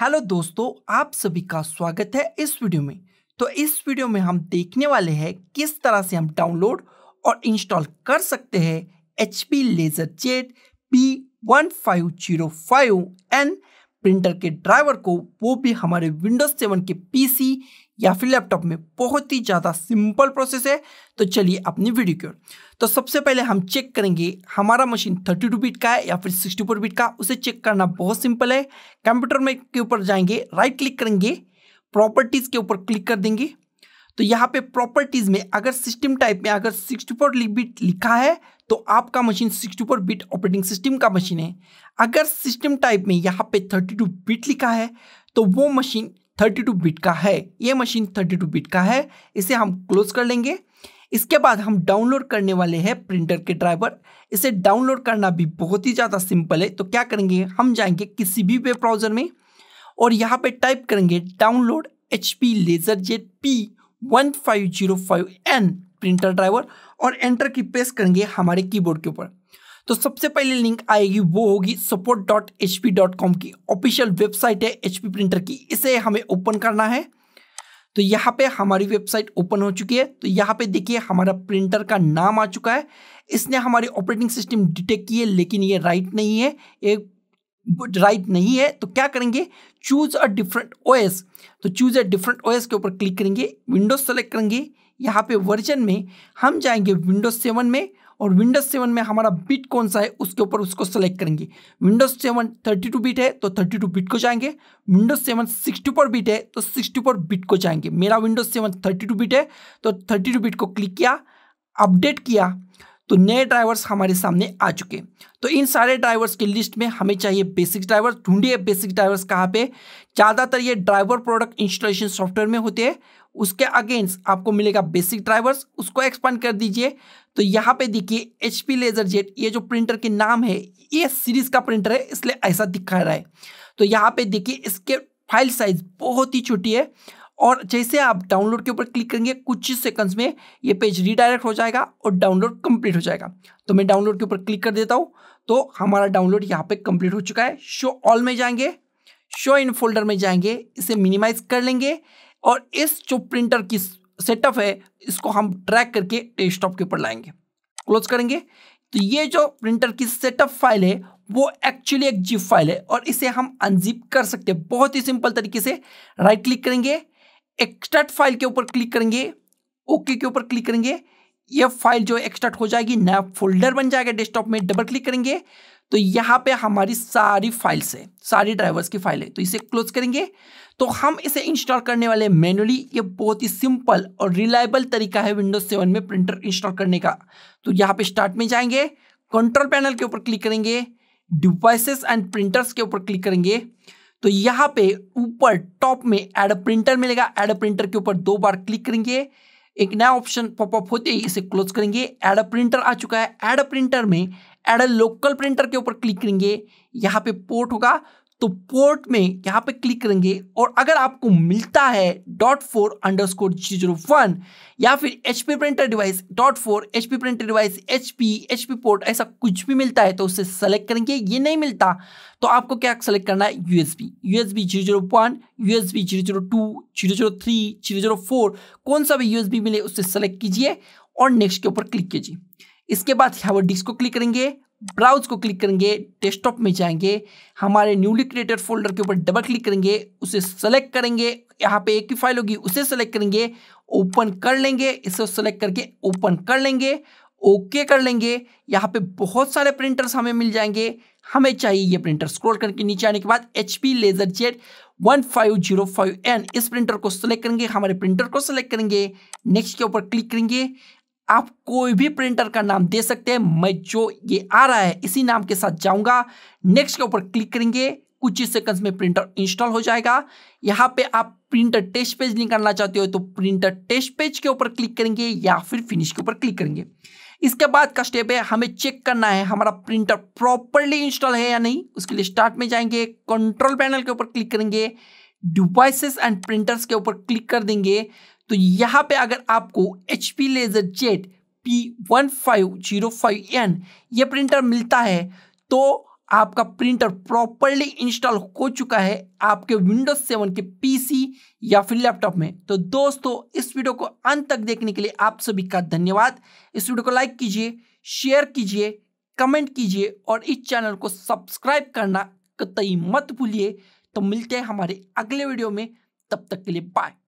hello दोस्तों आप सभी का स्वागत है इस वीडियो में तो इस वीडियो में हम देखने वाले हैं किस तरह से हम डाउनलोड और इंस्टॉल कर सकते हैं H P laser jet P one five zero five N printer के ड्राइवर को वो भी हमारे विंडोज सेवन के पीसी या फिर लैपटॉप में बहुत ही ज़्यादा सिंपल प्रोसेस है तो चलिए अपनी वीडियो की ओर तो सबसे पहले हम चेक करेंगे हमारा मशीन 32 बिट का है या फिर 64 बिट का उसे चेक करना बहुत सिंपल है कंप्यूटर में के ऊपर जाएंगे राइट क्लिक करेंगे प्रॉपर्टीज़ के ऊपर क्लिक कर देंगे तो यहाँ पे प्रॉपर्टीज़ में अगर सिस्टम टाइप में अगर 64 बिट लिखा है तो आपका मशीन 64 बिट ऑपरेटिंग सिस्टम का मशीन है अगर सिस्टम टाइप में यहाँ पे 32 बिट लिखा है तो वो मशीन 32 बिट का है ये मशीन 32 बिट का है इसे हम क्लोज कर लेंगे इसके बाद हम डाउनलोड करने वाले हैं प्रिंटर के ड्राइवर इसे डाउनलोड करना भी बहुत ही ज़्यादा सिंपल है तो क्या करेंगे हम जाएंगे किसी भी वेब ब्राउज़र में और यहाँ पे टाइप करेंगे download H P laser jet P one five zero five N printer driver और एंटर की प्रेस करेंगे हमारे कीबोर्ड के ऊपर तो सबसे पहले लिंक आएगी वो होगी support dot H P dot com की ऑफिशियल वेबसाइट है एच पी प्रिंटर की इसे हमें ओपन करना है तो यहाँ पे हमारी वेबसाइट ओपन हो चुकी है तो यहाँ पे देखिए हमारा प्रिंटर का नाम आ चुका है इसने हमारे ऑपरेटिंग सिस्टम डिटेक्ट की है लेकिन ये राइट नहीं है ये राइट नहीं है तो क्या करेंगे चूज अ डिफरेंट ओएस तो चूज अ डिफरेंट ओएस के ऊपर क्लिक करेंगे विंडोज सेलेक्ट करेंगे यहाँ पे वर्जन में हम जाएंगे विंडोज सेवन में और विंडोज सेवन में हमारा बिट कौन सा है उसके ऊपर उसको सेलेक्ट करेंगे Windows seven thirty two bit है तो थर्टी टू बिट को जाएंगे Windows seven sixty four bit है तो सिक्सटी फोर बिट को जाएंगे मेरा Windows seven thirty two bit है तो थर्टी टू बिट को क्लिक किया अपडेट किया तो नए ड्राइवर्स हमारे सामने आ चुके तो इन सारे ड्राइवर्स की लिस्ट में हमें चाहिए बेसिक ड्राइवर्स ढूंढिए बेसिक ड्राइवर्स कहाँ पे ज़्यादातर ये ड्राइवर प्रोडक्ट इंस्टॉलेशन सॉफ्टवेयर में होते हैं उसके अगेंस्ट आपको मिलेगा बेसिक ड्राइवर्स उसको एक्सपांड कर दीजिए तो यहाँ पे देखिए एच पी लेजर जेट ये जो प्रिंटर के नाम है ये सीरीज का प्रिंटर है इसलिए ऐसा दिखा रहा है तो यहाँ पे देखिए इसके फाइल साइज बहुत ही छोटी है और जैसे आप डाउनलोड के ऊपर क्लिक करेंगे कुछ ही सेकंड्स में ये पेज रीडायरेक्ट हो जाएगा और डाउनलोड कंप्लीट हो जाएगा तो मैं डाउनलोड के ऊपर क्लिक कर देता हूँ तो हमारा डाउनलोड यहाँ पे कंप्लीट हो चुका है शो ऑल में जाएंगे शो इन फोल्डर में जाएंगे इसे मिनिमाइज कर लेंगे और इस जो प्रिंटर की सेटअप है इसको हम ट्रैक करके डेस्कटॉप के ऊपर लाएंगे क्लोज करेंगे तो ये जो प्रिंटर की सेटअप फाइल है वो एक्चुअली एक जिप फाइल है और इसे हम अनजिप कर सकते हैं बहुत ही सिंपल तरीके से राइट क्लिक करेंगे एक्सट्रैक्ट फाइल के ऊपर क्लिक करेंगे ओके के ऊपर क्लिक करेंगे यह फाइल जो एक्सट्रैक्ट हो जाएगी नया फोल्डर बन जाएगा डेस्कटॉप में डबल क्लिक करेंगे तो यहाँ पे हमारी सारी फाइल्स है सारी ड्राइवर्स की फाइल है तो इसे क्लोज करेंगे तो हम इसे इंस्टॉल करने वाले मैनुअली ये बहुत ही सिंपल और रिलायबल तरीका है विंडोज सेवन में प्रिंटर इंस्टॉल करने का तो यहाँ पे स्टार्ट में जाएंगे कंट्रोल पैनल के ऊपर क्लिक करेंगे डिवाइसेस एंड प्रिंटर्स के ऊपर क्लिक करेंगे तो यहाँ पे ऊपर टॉप में एड प्रिंटर मिलेगा एड प्रिंटर के ऊपर दो बार क्लिक करेंगे एक नया ऑप्शन पॉपअप होते ही इसे क्लोज करेंगे एड प्रिंटर आ चुका है एड प्रिंटर में एड लोकल प्रिंटर के ऊपर क्लिक करेंगे यहां पे पोर्ट होगा तो पोर्ट में यहां पे क्लिक करेंगे और अगर आपको मिलता है dot four underscore zero one या फिर H P printer device dot four H P printer device H P H P port ऐसा कुछ भी मिलता है तो उसे सेलेक्ट करेंगे ये नहीं मिलता तो आपको क्या सेलेक्ट करना है U S B U S B zero zero one U S B zero zero two zero zero three zero zero four कौन सा भी यू एस बी मिले उसे सेलेक्ट कीजिए और नेक्स्ट के ऊपर क्लिक कीजिए इसके बाद यहाँ पर डिस्क को क्लिक करेंगे ब्राउज को क्लिक करेंगे डेस्कटॉप में जाएंगे हमारे न्यूली क्रिएटेड फोल्डर के ऊपर डबल क्लिक करेंगे उसे सेलेक्ट करेंगे यहाँ पे एक ही फाइल होगी उसे सेलेक्ट करेंगे ओपन कर लेंगे इसे सेलेक्ट करके ओपन कर लेंगे ओके कर लेंगे यहाँ पे बहुत सारे प्रिंटर्स हमें मिल जाएंगे हमें चाहिए ये प्रिंटर स्क्रोल करके नीचे आने के बाद H P laser jet one five zero five N इस प्रिंटर को सिलेक्ट करेंगे हमारे प्रिंटर को सेलेक्ट करेंगे नेक्स्ट के ऊपर क्लिक करेंगे आप कोई भी प्रिंटर का नाम दे सकते हैं मैं जो ये आ रहा है इसी नाम के साथ जाऊंगा नेक्स्ट के ऊपर क्लिक करेंगे कुछ ही सेकंड्स में प्रिंटर इंस्टॉल हो जाएगा यहाँ पे आप प्रिंटर टेस्ट पेज निकालना चाहते हो तो प्रिंटर टेस्ट पेज के ऊपर क्लिक करेंगे या फिर फिनिश के ऊपर क्लिक करेंगे इसके बाद का स्टेप है हमें चेक करना है हमारा प्रिंटर प्रॉपरली इंस्टॉल है या नहीं उसके लिए स्टार्ट में जाएंगे कंट्रोल पैनल के ऊपर क्लिक करेंगे डिवाइसेस एंड प्रिंटर्स के ऊपर क्लिक कर देंगे तो यहाँ पे अगर आपको H P laser jet P one five zero five N ये प्रिंटर मिलता है तो आपका प्रिंटर प्रॉपरली इंस्टॉल हो चुका है आपके विंडोज सेवन के पीसी या फिर लैपटॉप में तो दोस्तों इस वीडियो को अंत तक देखने के लिए आप सभी का धन्यवाद इस वीडियो को लाइक कीजिए शेयर कीजिए कमेंट कीजिए और इस चैनल को सब्सक्राइब करना कतई मत भूलिए तो मिलते हैं हमारे अगले वीडियो में तब तक के लिए बाय